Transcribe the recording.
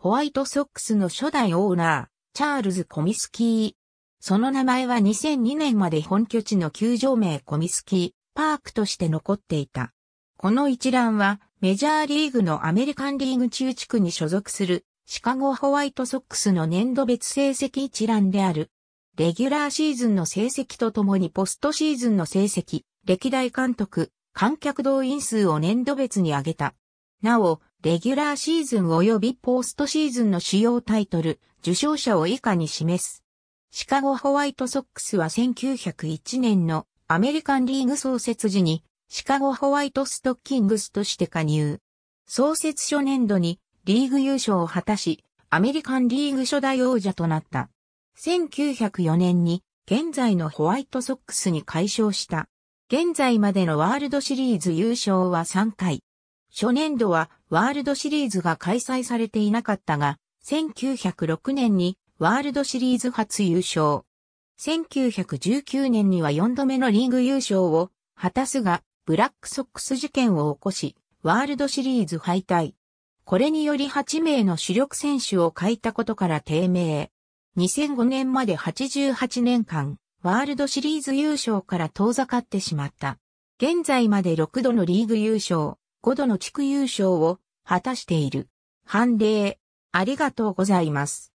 ホワイトソックスの初代オーナー、チャールズ・コミスキー。その名前は2002年まで本拠地の球場名コミスキーパークとして残っていた。この一覧はメジャーリーグのアメリカンリーグ中地区に所属するシカゴホワイトソックスの年度別成績一覧である。レギュラーシーズンの成績とともにポストシーズンの成績、歴代監督、観客動員数を年度別に上げた。なお、レギュラーシーズン及びポストシーズンの主要タイトル、受賞者を以下に示す。シカゴホワイトソックスは1901年のアメリカンリーグ創設時にシカゴホワイトストッキングスとして加入。創設初年度にリーグ優勝を果たし、アメリカンリーグ初代王者となった。1904年に現在のホワイトソックスに解消した。現在までのワールドシリーズ優勝は3回。初年度はワールドシリーズが開催されていなかったが、1906年にワールドシリーズ初優勝。1919年には4度目のリーグ優勝を果たすが、ブラックソックス事件を起こし、ワールドシリーズ敗退。これにより8名の主力選手を欠いたことから低迷。2005年まで88年間、ワールドシリーズ優勝から遠ざかってしまった。現在まで6度のリーグ優勝、5度の地区優勝を果たしている。判例、ありがとうございます。